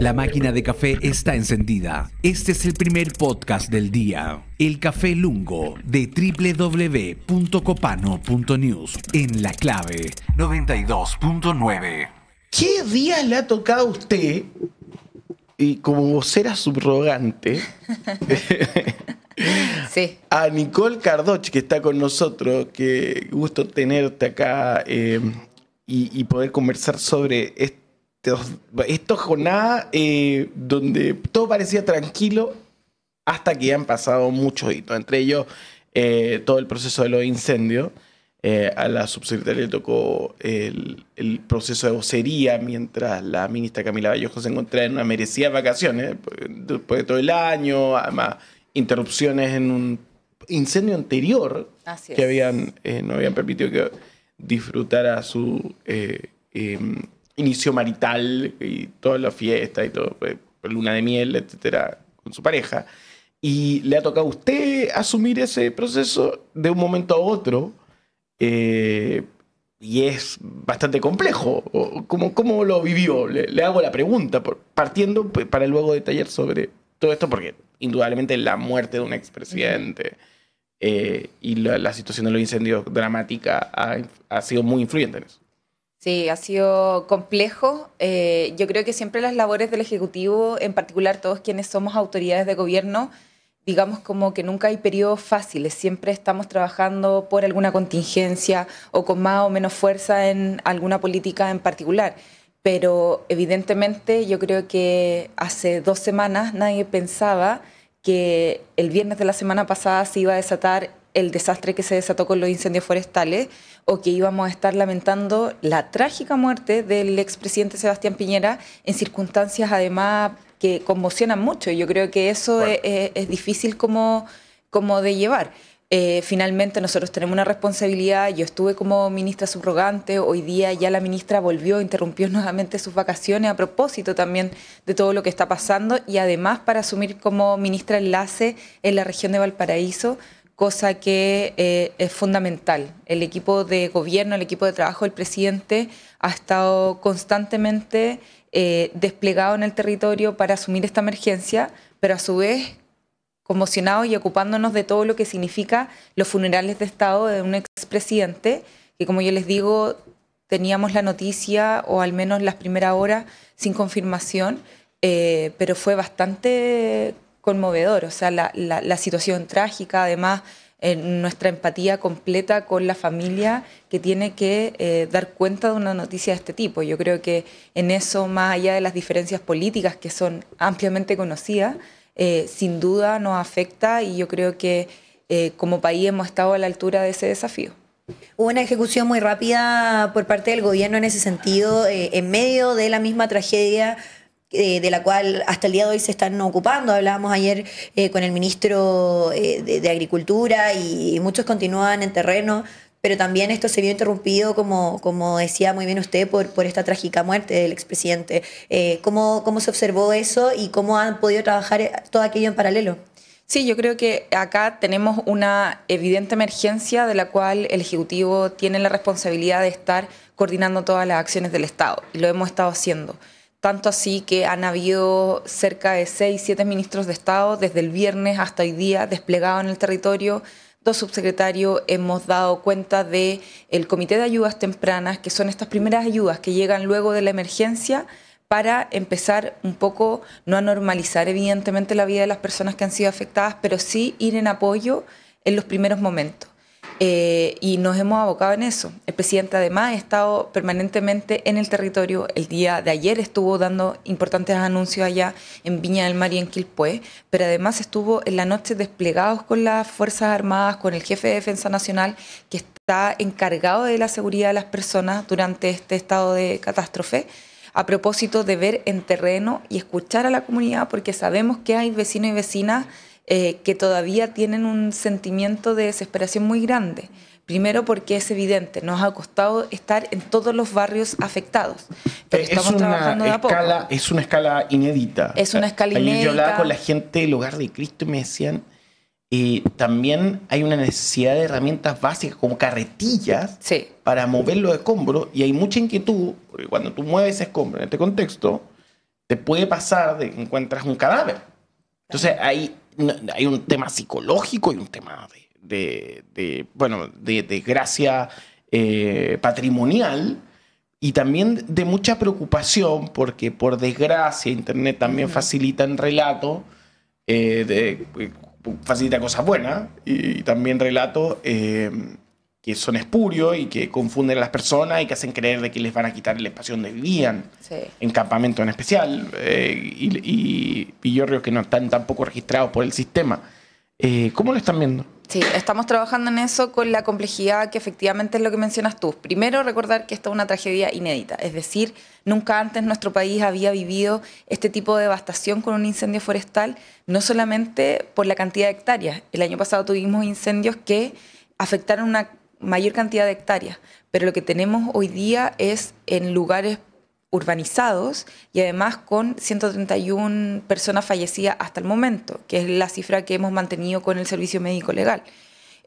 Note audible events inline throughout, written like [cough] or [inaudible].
La máquina de café está encendida. Este es el primer podcast del día. El café lungo de www.copano.news en la clave 92.9. ¿Qué día le ha tocado a usted, y como vocera subrogante, [laughs] sí. a Nicole Cardoch, que está con nosotros? Qué gusto tenerte acá eh, y, poder conversar sobre esto? Esto jornada eh, donde todo parecía tranquilo hasta que han pasado muchos hitos, entre ellos eh, todo el proceso de los incendios. Eh, a la subsecretaria le tocó el, proceso de vocería mientras la ministra Camila Vallejo se encontraba en una merecida vacaciones, después de todo el año, además interrupciones en un incendio anterior que habían, eh, no habían permitido que disfrutara su em, inicio marital y todas la fiesta y todo, pues, luna de miel, etcétera, con su pareja. Y le ha tocado a usted asumir ese proceso de un momento a otro. Eh, y es bastante complejo. ¿Cómo, lo vivió? Le, hago la pregunta, partiendo pues, para luego detallar sobre todo esto, porque indudablemente la muerte de un expresidente eh, y la, situación de los incendios dramática ha, ha sido muy influyente en eso. Sí, ha sido complejo. Eh, yo creo que siempre las labores del Ejecutivo, en particular todos quienes somos autoridades de gobierno, digamos como que nunca hay periodos fáciles, siempre estamos trabajando por alguna contingencia o con más o menos fuerza en alguna política en particular. Pero evidentemente yo creo que hace dos semanas nadie pensaba que el viernes de la semana pasada se iba a desatar el desastre que se desató con los incendios forestales o que íbamos a estar lamentando la trágica muerte del expresidente Sebastián Piñera en circunstancias además que conmocionan mucho. Yo creo que eso es, difícil como, como de llevar. Eh, finalmente nosotros tenemos una responsabilidad, yo estuve como ministra subrogante, hoy día ya la ministra volvió, interrumpió [laughs] nuevamente sus vacaciones a propósito también de todo lo que está pasando y además para asumir como ministra enlace en la región de Valparaíso cosa que eh, es fundamental. El equipo de gobierno, el equipo de trabajo del presidente ha estado constantemente eh, desplegado en el territorio para asumir esta emergencia, pero a su vez conmocionado y ocupándonos de todo lo que significa los funerales de Estado de un expresidente, que como yo les digo, teníamos la noticia, o al menos las primeras horas, sin confirmación, eh, pero fue bastante conmovedor, o sea, la, situación trágica, además eh, nuestra empatía completa con la familia que tiene que eh, dar cuenta de una noticia de este tipo. Yo creo que en eso, más allá de las diferencias políticas que son ampliamente conocidas, eh, sin duda nos afecta y yo creo que como país hemos estado a la altura de ese desafío. Hubo una ejecución muy rápida por parte del gobierno en ese sentido, en medio de la misma tragedia eh, de la cual hasta el día de hoy se están ocupando. Hablábamos ayer eh, con el ministro eh, de, Agricultura y, muchos continúan en terreno, pero también esto se vio interrumpido, como, decía muy bien usted, por, esta trágica muerte del expresidente. ¿cómo, ¿Cómo se observó eso y cómo han podido trabajar todo aquello en paralelo? Sí, yo creo que acá tenemos una evidente emergencia de la cual el Ejecutivo tiene la responsabilidad de estar coordinando todas las acciones del Estado y lo hemos estado haciendo tanto así que han habido cerca de seis, siete ministros de Estado desde el viernes hasta hoy día desplegados en el territorio. Dos subsecretarios hemos dado cuenta de comité de ayudas tempranas, que son estas primeras ayudas que llegan luego de la emergencia para empezar un poco no a normalizar evidentemente la vida de las personas que han sido afectadas, pero sí ir en apoyo en los primeros momentos. Eh, y nos hemos abocado en eso. El presidente además ha estado permanentemente en el territorio. El día de ayer estuvo dando importantes anuncios allá en Viña del Mar y en Quilpué, pero además estuvo en la noche desplegados con las Fuerzas Armadas, con el jefe de Defensa Nacional, que está encargado de la seguridad de las personas durante este estado de catástrofe a propósito de ver en terreno y escuchar a la comunidad, porque sabemos que hay vecinos y vecinas eh, que todavía tienen un sentimiento de desesperación muy grande. Primero porque es evidente, nos ha costado estar en todos los barrios afectados, pero estamos es una trabajando a Escala, es una escala inédita. Es una escala inédita. yo hablaba con la gente del Hogar de Cristo y me decían, y eh, también hay una necesidad de herramientas básicas como carretillas para mover los escombros y hay mucha inquietud, porque cuando tú mueves escombros en este contexto, te puede pasar de que encuentras un cadáver. Entonces hay hay un tema psicológico y un tema de, bueno, de desgracia eh, patrimonial y también de mucha preocupación porque por desgracia Internet también facilita en relato, eh, eh, facilita cosas buenas y, también relato que son espurios y que confunden a las personas y que hacen creer de que les van a quitar el espacio donde vivían, en campamento en especial, eh, y, y, que no están tampoco registrados por el sistema. Eh, ¿Cómo lo están viendo? Sí, estamos trabajando en eso con la complejidad que efectivamente es lo que mencionas tú. Primero, recordar que esta es una tragedia inédita, es decir, nunca antes nuestro país había vivido este tipo de devastación con un incendio forestal, no solamente por la cantidad de hectáreas. El año pasado tuvimos incendios que afectaron una mayor cantidad de hectáreas, pero lo que tenemos hoy día es en lugares urbanizados y además con 131 personas fallecidas hasta el momento, que es la cifra que hemos mantenido con el servicio médico legal.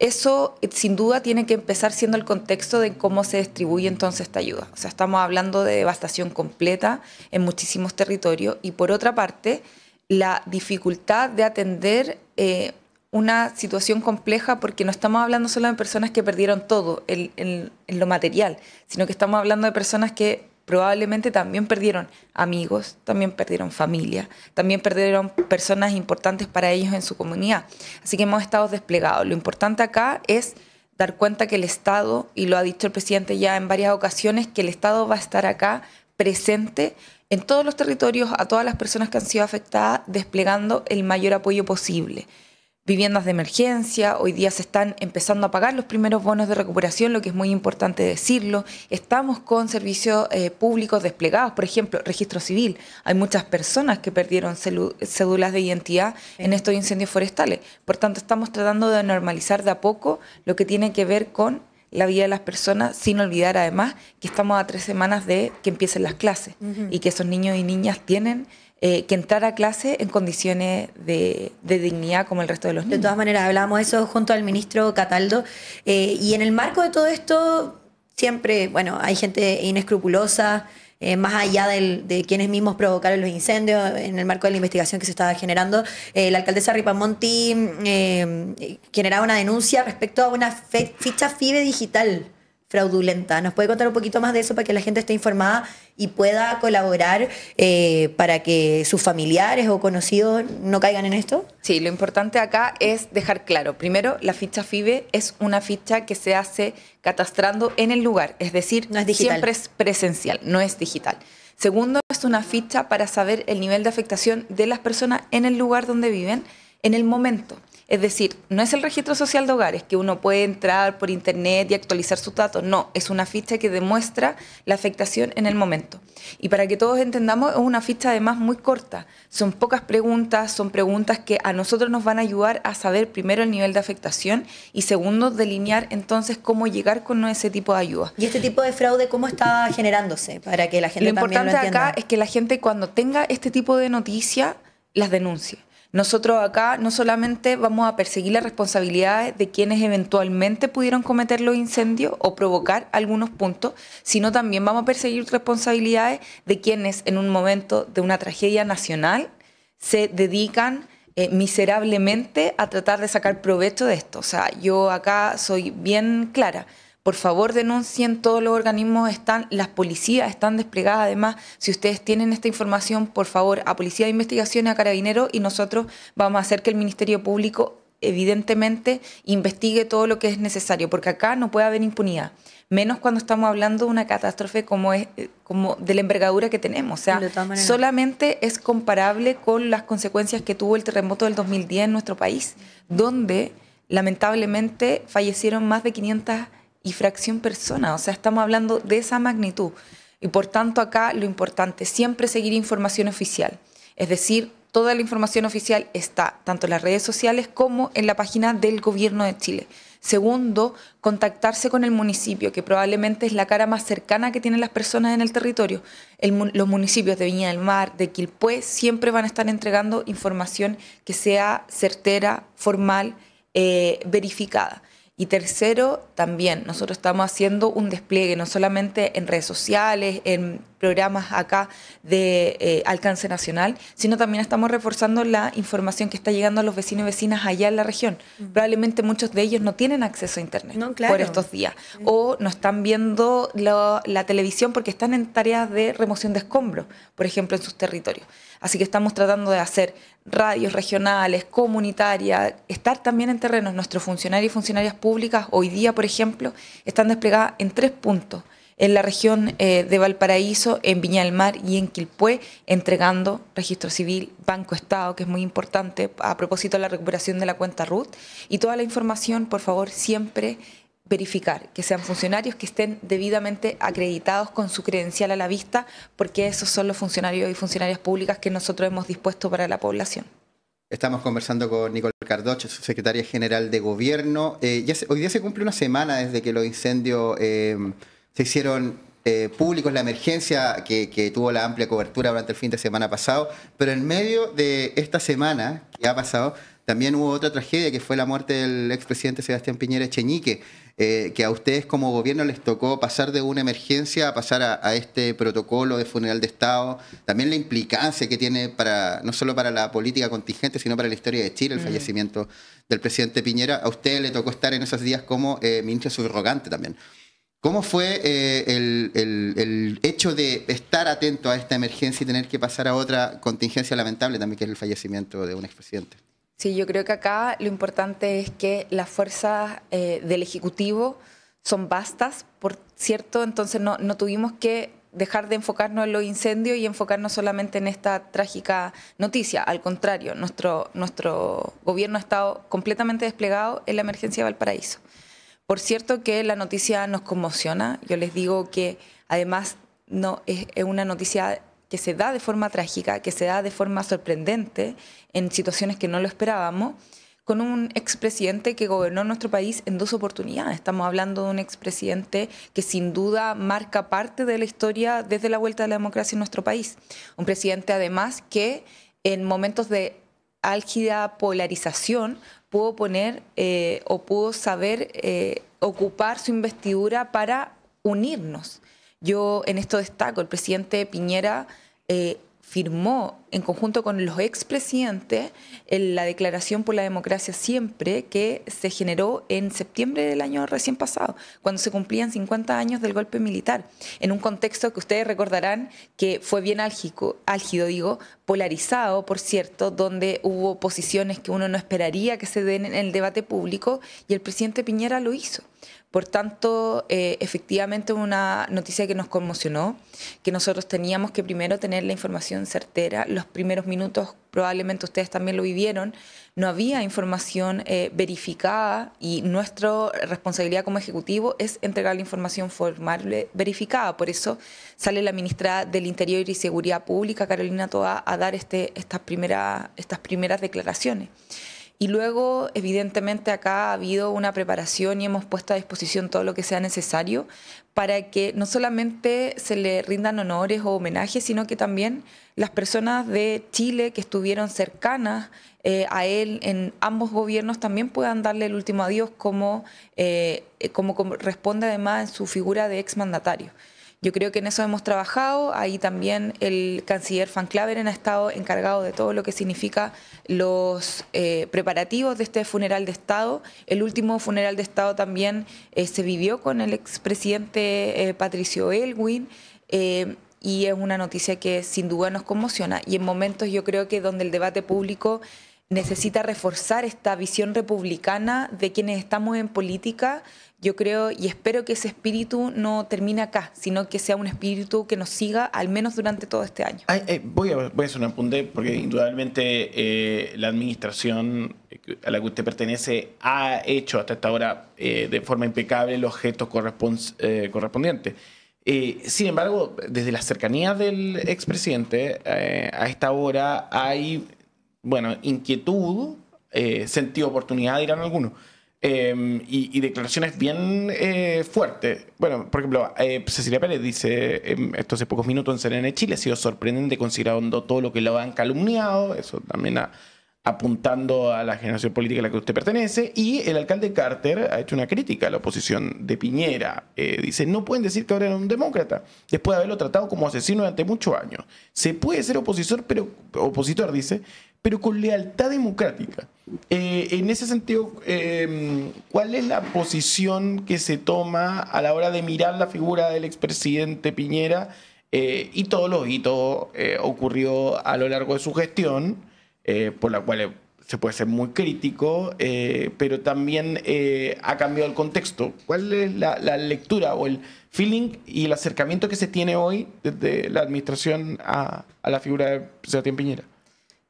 Eso eh, sin duda tiene que empezar siendo el contexto de cómo se distribuye entonces esta ayuda. O sea, estamos hablando de devastación completa en muchísimos territorios y por otra parte, la dificultad de atender eh, una situación compleja porque no estamos hablando solo de personas que perdieron todo en, lo material, sino que estamos hablando de personas que probablemente también perdieron amigos, también perdieron familia, también perdieron personas importantes para ellos en su comunidad. Así que hemos estado desplegados. Lo importante acá es dar cuenta que el Estado, y lo ha dicho el presidente ya en varias ocasiones, que el Estado va a estar acá presente en todos los territorios, a todas las personas que han sido afectadas, desplegando el mayor apoyo posible viviendas de emergencia, hoy día se están empezando a pagar los primeros bonos de recuperación, lo que es muy importante decirlo. Estamos con servicios eh, públicos desplegados, por ejemplo, registro civil. Hay muchas personas que perdieron cédulas de identidad en estos incendios forestales. Por tanto, estamos tratando de normalizar de a poco lo que tiene que ver con la vida de las personas, sin olvidar además que estamos a tres semanas de que empiecen las clases y que esos niños y niñas tienen eh, que entrar a clase en condiciones de, dignidad como el resto de los niños. De todas maneras, hablábamos eso junto al ministro Cataldo. Eh, y en el marco de todo esto, siempre, bueno, hay gente inescrupulosa. Eh, más allá de quienes mismos provocaron los incendios, en el marco de la investigación que se estaba generando, la alcaldesa Ripamonti generaba una denuncia respecto a una ficha FIBE digital fraudulenta. ¿Nos puede contar un poquito más de eso para que la gente esté informada y pueda colaborar eh, para que sus familiares o conocidos no caigan en esto? Sí, lo importante acá es dejar claro, primero, la ficha FIBE es una ficha que se hace catastrando en el lugar, es decir, no es digital. siempre es presencial, no es digital. Segundo, es una ficha para saber el nivel de afectación de las personas en el lugar donde viven en el momento. Es decir, no es el registro social de hogares que uno puede entrar por internet y actualizar sus datos, no, es una ficha que demuestra la afectación en el momento. Y para que todos entendamos, es una ficha además muy corta, son pocas preguntas, son preguntas que a nosotros nos van a ayudar a saber primero el nivel de afectación y segundo, delinear entonces cómo llegar con ese tipo de ayuda. ¿Y este tipo de fraude cómo está generándose para que la gente... Lo importante lo acá es que la gente cuando tenga este tipo de noticias, las denuncie nosotros acá no solamente vamos a perseguir las responsabilidades de quienes eventualmente pudieron cometer los incendios o provocar algunos puntos, sino también vamos a perseguir responsabilidades de quienes en un momento de una tragedia nacional se dedican eh, miserablemente a tratar de sacar provecho de esto. O sea, yo acá soy bien clara por favor denuncien, todos los organismos están, las policías están desplegadas, además, si ustedes tienen esta información, por favor, a Policía de investigación, a carabinero y nosotros vamos a hacer que el Ministerio Público evidentemente investigue todo lo que es necesario, porque acá no puede haber impunidad, menos cuando estamos hablando de una catástrofe como es eh, como de la envergadura que tenemos, o sea, solamente es comparable con las consecuencias que tuvo el terremoto del 2010 en nuestro país, donde lamentablemente fallecieron más de 500 y fracción persona. O sea, estamos hablando de esa magnitud. Y por tanto acá lo importante, siempre seguir información oficial. Es decir, toda la información oficial está tanto en las redes sociales como en la página del gobierno de Chile. Segundo, contactarse con el municipio, que probablemente es la cara más cercana que tienen las personas en el territorio. los municipios de Viña del Mar, de Quilpué, siempre van a estar entregando información que sea certera, formal, eh, verificada. Y tercero, también nosotros estamos haciendo un despliegue, no solamente en redes sociales, en programas acá de eh, alcance nacional, sino también estamos reforzando la información que está llegando a los vecinos y vecinas allá en la región. Mm. Probablemente muchos de ellos no tienen acceso a Internet por estos días, o no están viendo la televisión porque están en tareas de remoción de escombros, por ejemplo, en sus territorios. Así que estamos tratando de hacer radios regionales, comunitarias, estar también en terrenos. Nuestros funcionarios y funcionarias públicas hoy día, por ejemplo, están desplegadas en tres puntos en la región eh, de Valparaíso, en Viña del Mar y en Quilpué, entregando registro civil, Banco Estado, que es muy importante a propósito de la recuperación de la cuenta RUT. Y toda la información, por favor, siempre verificar que sean funcionarios que estén debidamente acreditados con su credencial a la vista, porque esos son los funcionarios y funcionarias públicas que nosotros hemos dispuesto para la población. Estamos conversando con Nicole Cardoche, secretaria general de Gobierno. Eh, hoy día se cumple una semana desde que los incendios eh, se hicieron eh, públicos, la emergencia que, tuvo la amplia cobertura durante el fin de semana pasado, pero en medio de esta semana que ha pasado, también hubo otra tragedia que fue la muerte del expresidente Sebastián Piñera Cheñique, eh, que a ustedes como gobierno les tocó pasar de una emergencia a pasar a, este protocolo de funeral de Estado. También la implicancia que tiene para no solo para la política contingente, sino para la historia de Chile, el mm. fallecimiento del presidente Piñera. A ustedes le tocó estar en esos días como eh, ministro subrogante también. ¿Cómo fue eh, el, el, hecho de estar atento a esta emergencia y tener que pasar a otra contingencia lamentable también, que es el fallecimiento de un expresidente? Sí, yo creo que acá lo importante es que las fuerzas eh, del Ejecutivo son vastas, por cierto, entonces no, no tuvimos que dejar de enfocarnos en los incendios y enfocarnos solamente en esta trágica noticia. Al contrario, nuestro, nuestro gobierno ha estado completamente desplegado en la emergencia de Valparaíso. Por cierto que la noticia nos conmociona. Yo les digo que además no es, es una noticia que se da de forma trágica, que se da de forma sorprendente en situaciones que no lo esperábamos, con un expresidente que gobernó nuestro país en dos oportunidades. Estamos hablando de un expresidente que sin duda marca parte de la historia desde la vuelta de la democracia en nuestro país. Un presidente además que en momentos de álgida polarización pudo poner eh, o pudo saber eh, ocupar su investidura para unirnos. Yo en esto destaco, el presidente Piñera eh, firmó en conjunto con los expresidentes eh, la Declaración por la Democracia Siempre que se generó en septiembre del año recién pasado, cuando se cumplían 50 años del golpe militar, en un contexto que ustedes recordarán que fue bien álgico, álgido, digo, polarizado, por cierto, donde hubo posiciones que uno no esperaría que se den en el debate público y el presidente Piñera lo hizo. Por tanto, eh, efectivamente una noticia que nos conmocionó, que nosotros teníamos que primero tener la información certera. Los primeros minutos, probablemente ustedes también lo vivieron, no había información eh, verificada y nuestra responsabilidad como Ejecutivo es entregar la información formal eh, verificada. Por eso sale la ministra del Interior y Seguridad Pública, Carolina Toa, a dar este, estas primeras declaraciones. Y luego, evidentemente, acá ha habido una preparación y hemos puesto a disposición todo lo que sea necesario para que no solamente se le rindan honores o homenajes, sino que también las personas de Chile que estuvieron cercanas eh, a él en ambos gobiernos también puedan darle el último adiós como, eh, como corresponde además en su figura de exmandatario. Yo creo que en eso hemos trabajado. Ahí también el canciller Van Claveren ha estado encargado de todo lo que significa los eh, preparativos de este funeral de Estado. El último funeral de Estado también eh, se vivió con el expresidente eh, Patricio Elwin. y es una noticia que sin duda nos conmociona y en momentos yo creo que donde el debate público necesita reforzar esta visión republicana de quienes estamos en política. Yo creo y espero que ese espíritu no termine acá, sino que sea un espíritu que nos siga al menos durante todo este año. Eh, voy, a, hacer un apunte porque indudablemente eh, la administración eh, a la que usted pertenece ha hecho hasta esta hora de forma impecable los gestos correspondientes. sin embargo, desde la cercanía del expresidente, a esta hora hay bueno, inquietud, eh, sentido sentido oportunidad, dirán algunos. Em, y, declaraciones bien eh, fuertes. Bueno, por ejemplo, eh, Cecilia Pérez dice em, esto hace pocos minutos en CNN Chile, ha sido sorprendente considerando todo lo que lo han calumniado, eso también apuntando a la generación política a la que usted pertenece, y el alcalde Carter ha hecho una crítica a la oposición de Piñera. dice, no pueden decir que ahora era un demócrata, después de haberlo tratado como asesino durante muchos años. Se puede ser opositor, pero, opositor, dice, pero con lealtad democrática. Eh, en ese sentido, eh, ¿cuál es la posición que se toma a la hora de mirar la figura del expresidente Piñera eh, y todos los hitos ocurrió a lo largo de su gestión, por la cual se puede ser muy crítico, pero también ha cambiado el contexto? ¿Cuál es la, lectura o el feeling y el acercamiento que se tiene hoy desde la administración a la figura de Sebastián Piñera?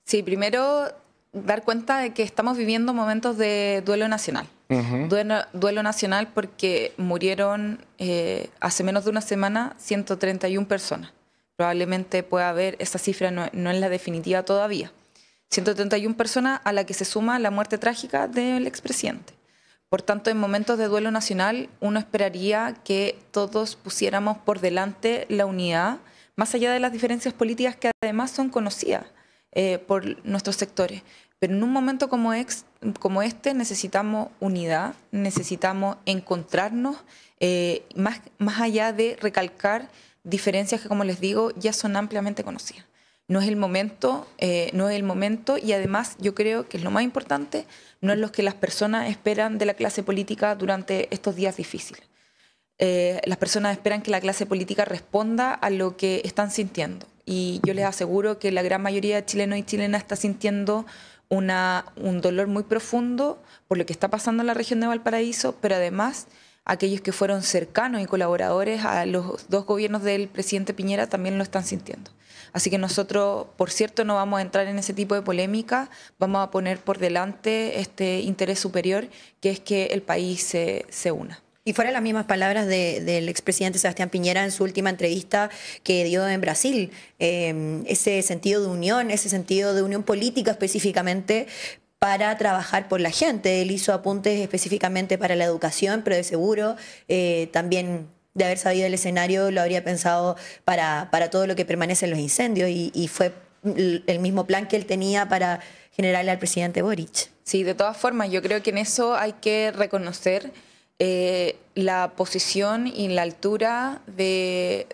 Sí, primero dar cuenta de que estamos viviendo momentos de duelo nacional. duelo, nacional porque murieron eh, hace menos de una semana 131 personas. Probablemente pueda haber, esa cifra no, no es la definitiva todavía. 131 personas a la que se suma la muerte trágica del expresidente. Por tanto, en momentos de duelo nacional uno esperaría que todos pusiéramos por delante la unidad, más allá de las diferencias políticas que además son conocidas. Eh, por nuestros sectores. Pero en un momento como, como este necesitamos unidad, necesitamos encontrarnos, eh, más, más allá de recalcar diferencias que, como les digo, ya son ampliamente conocidas. No es el momento, eh, no es el momento y además yo creo que es lo más importante, no es lo que las personas esperan de la clase política durante estos días difíciles. las personas esperan que la clase política responda a lo que están sintiendo y yo les aseguro que la gran mayoría de chilenos y chilenas está sintiendo una, un dolor muy profundo por lo que está pasando en la región de Valparaíso, pero además aquellos que fueron cercanos y colaboradores a los dos gobiernos del presidente Piñera también lo están sintiendo. Así que nosotros, por cierto, no vamos a entrar en ese tipo de polémica, vamos a poner por delante este interés superior que es que el país se una. Y fueron las mismas palabras de, del expresidente Sebastián Piñera en su última entrevista que dio en Brasil, em, ese sentido de unión, ese sentido de unión política específicamente para trabajar por la gente. Él hizo apuntes específicamente para la educación, pero de seguro eh, también de haber sabido el escenario lo habría pensado para, para todo lo que permanece en los incendios y, y fue el mismo plan que él tenía para generarle al presidente Boric. Sí, de todas formas, yo creo que en eso hay que reconocer eh, la posición y la altura de,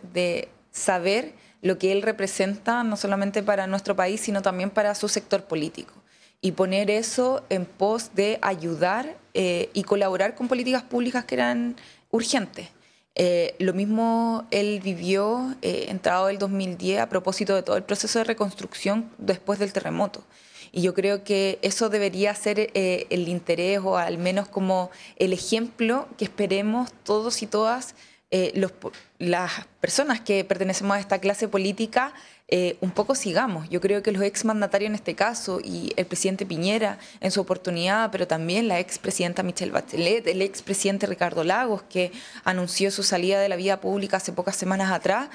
saber lo que él representa, no solamente para nuestro país, sino también para su sector político. Y poner eso en pos de ayudar eh, y colaborar con políticas públicas que eran urgentes. Eh, lo mismo él vivió entrado el 2010 a propósito de todo el proceso de reconstrucción después del terremoto. Y yo creo que eso debería ser eh, el interés o al menos como el ejemplo que esperemos todos y todas eh, los, las personas que pertenecemos a esta clase política eh, un poco sigamos. Yo creo que los ex mandatarios en este caso y el presidente Piñera en su oportunidad, pero también la ex presidenta Michelle Bachelet, el expresidente Ricardo Lagos, que anunció su salida de la vida pública hace pocas semanas atrás,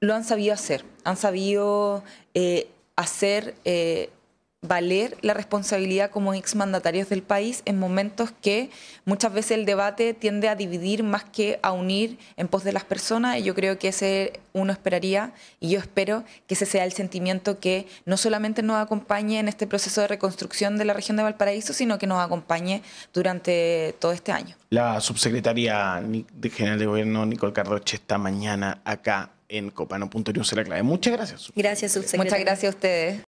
lo han sabido hacer. Han sabido hacer valer la responsabilidad como exmandatarios del país en momentos que muchas veces el debate tiende a dividir más que a unir en pos de las personas y yo creo que ese uno esperaría y yo espero que ese sea el sentimiento que no solamente nos acompañe en este proceso de reconstrucción de la región de Valparaíso, sino que nos acompañe durante todo este año. La subsecretaria de general de gobierno Nicole Cardoche está mañana acá en Copano. Muchas gracias. Gracias, subsecretaria. Muchas gracias a ustedes.